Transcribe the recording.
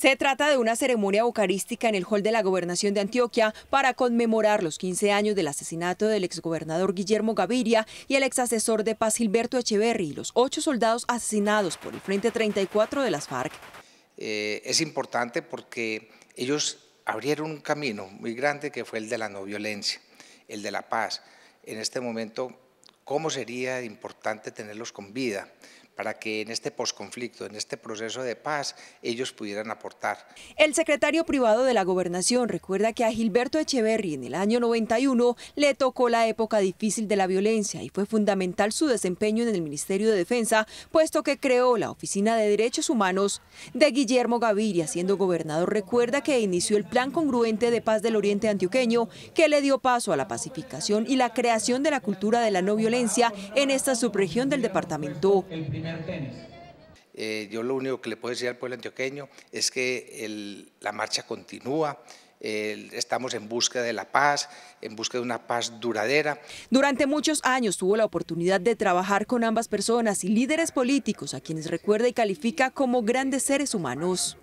Se trata de una ceremonia eucarística en el hall de la gobernación de Antioquia para conmemorar los 15 años del asesinato del exgobernador Guillermo Gaviria y el exasesor de paz Gilberto Echeverry y los ocho soldados asesinados por el Frente 34 de las FARC. Eh, es importante porque ellos abrieron un camino muy grande que fue el de la no violencia, el de la paz. En este momento, ¿cómo sería importante tenerlos con vida? para que en este posconflicto, en este proceso de paz, ellos pudieran aportar. El secretario privado de la gobernación recuerda que a Gilberto Echeverry en el año 91 le tocó la época difícil de la violencia y fue fundamental su desempeño en el Ministerio de Defensa, puesto que creó la Oficina de Derechos Humanos de Guillermo Gaviria, siendo gobernador. Recuerda que inició el plan congruente de paz del Oriente Antioqueño, que le dio paso a la pacificación y la creación de la cultura de la no violencia en esta subregión del departamento. Eh, yo lo único que le puedo decir al pueblo antioqueño es que la marcha continúa, estamos en busca de la paz, en busca de una paz duradera. Durante muchos años tuvo la oportunidad de trabajar con ambas personas y líderes políticos a quienes recuerda y califica como grandes seres humanos.